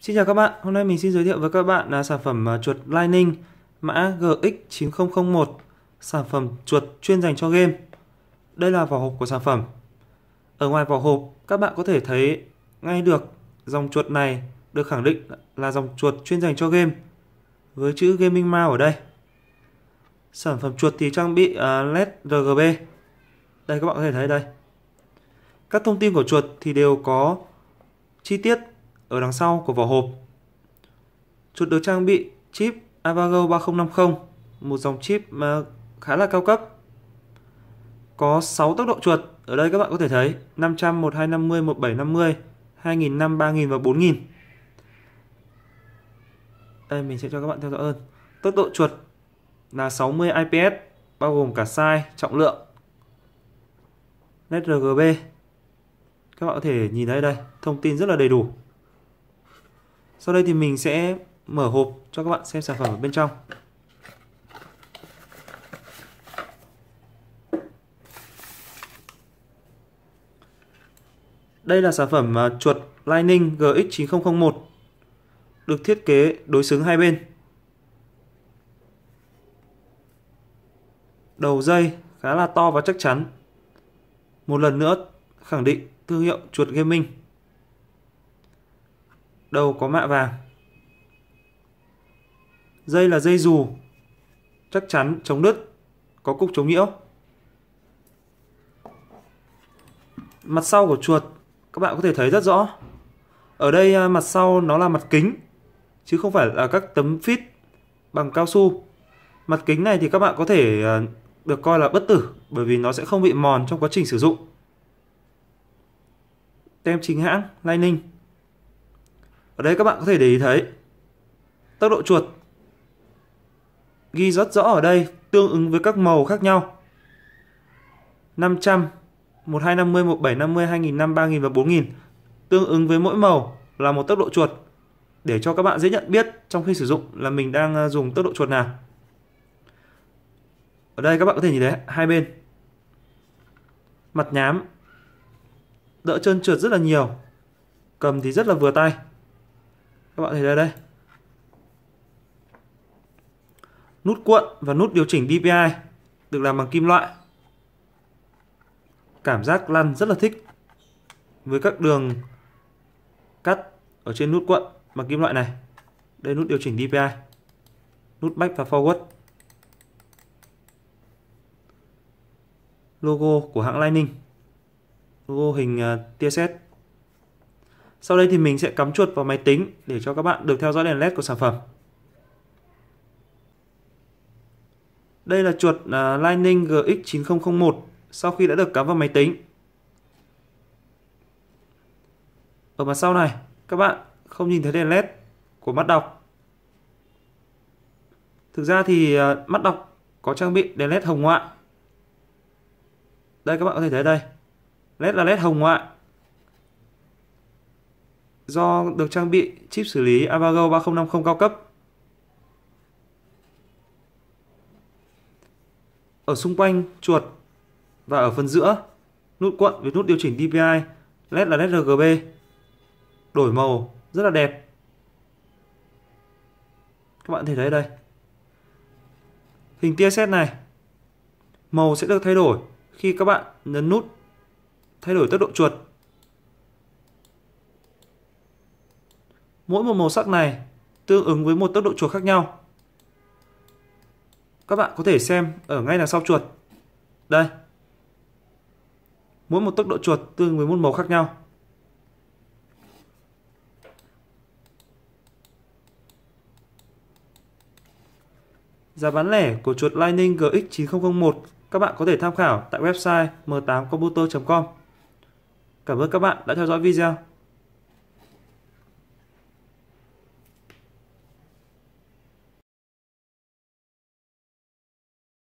Xin chào các bạn, hôm nay mình xin giới thiệu với các bạn là sản phẩm ờ, chuột Lightning mã GX9001 sản phẩm chuột chuyên dành cho game. Đây là vỏ hộp của sản phẩm. Ở ngoài vỏ hộp, các bạn có thể thấy ngay được dòng chuột này được khẳng định là dòng chuột chuyên dành cho game với chữ Gaming Mouse ở đây. Sản phẩm chuột thì trang bị ờ, LED RGB. Đây các bạn có thể thấy đây. Các thông tin của chuột thì đều có chi tiết ở đằng sau của vỏ hộp. Chuột được trang bị chip Avago 3050, một dòng chip mà khá là cao cấp. Có 6 tốc độ chuột, ở đây các bạn có thể thấy 500, 1250, 1750, 2005, 3000 và 4000. Đây mình sẽ cho các bạn theo dõi hơn. Tốc độ chuột là 60 IPS bao gồm cả size, trọng lượng, nét RGB. Các bạn có thể nhìn thấy đây, thông tin rất là đầy đủ. Sau đây thì mình sẽ mở hộp cho các bạn xem sản phẩm ở bên trong. Đây là sản phẩm à, chuột Lightning GX9001 được thiết kế đối xứng hai bên. Đầu dây khá là to và chắc chắn. Một lần nữa khẳng định thương hiệu chuột gaming đầu có mạ vàng. Dây là dây dù, chắc chắn chống đứt, có cúc chống nhiễu. Mặt sau của chuột các bạn có thể thấy rất rõ. Ở đây à, mặt sau nó là mặt kính chứ không phải là các tấm phít bằng cao su. Mặt kính này thì các bạn có thể à, được coi là bất tử bởi vì nó sẽ không bị mòn trong quá trình sử dụng. Tem chính hãng Lightning ở đây các bạn có thể để ý thấy tốc độ chuột ghi rất rõ ở đây tương ứng với các màu khác nhau 500 1250 1750 2005 3000 và 4000 tương ứng với mỗi màu là một tốc độ chuột để cho các bạn dễ nhận biết trong khi sử dụng là mình đang à, dùng tốc độ chuột nào ở đây các bạn có thể nhìn thấy hai bên mặt nhám đỡ trơn trượt rất là nhiều cầm thì rất là vừa tay các bạn thấy đây đây nút cuộn và nút điều chỉnh DPI được làm bằng kim loại cảm giác lăn rất là thích với các đường cắt ở trên nút cuộn bằng kim loại này đây nút điều chỉnh DPI nút back và forward logo của hãng Lightning logo hình à, tia sét sau đây thì mình sẽ cắm chuột vào máy tính để cho các bạn được theo dõi đèn led của sản phẩm. Đây là chuột à, Lightning GX9001 sau khi đã được cắm vào máy tính. Ở mặt sau này, các bạn không nhìn thấy đèn led của mắt đọc. Thực ra thì à, mắt đọc có trang bị đèn led hồng ngoại. Đây các bạn có thể thấy đây. Led là led hồng ngoại do được trang bị chip xử lý Avago 3050 cao cấp. Ở xung quanh chuột và ở phần giữa, nút cuộn với nút điều chỉnh DPI, LED là LED RGB. Đổi màu rất là đẹp. Các bạn có thể thấy đây. Hình tia sét này màu sẽ được thay đổi khi các bạn nhấn nút thay đổi tốc độ chuột Mỗi một màu sắc này tương ứng với một tốc độ chuột khác nhau. Các bạn có thể xem ở ngay đằng sau chuột. Đây. Mỗi một tốc độ chuột tương ứng với một màu khác nhau. Giá bán lẻ của chuột Lightning GX9001 các bạn có thể tham khảo tại website m8computer.com. Cảm ơn các bạn đã theo dõi video.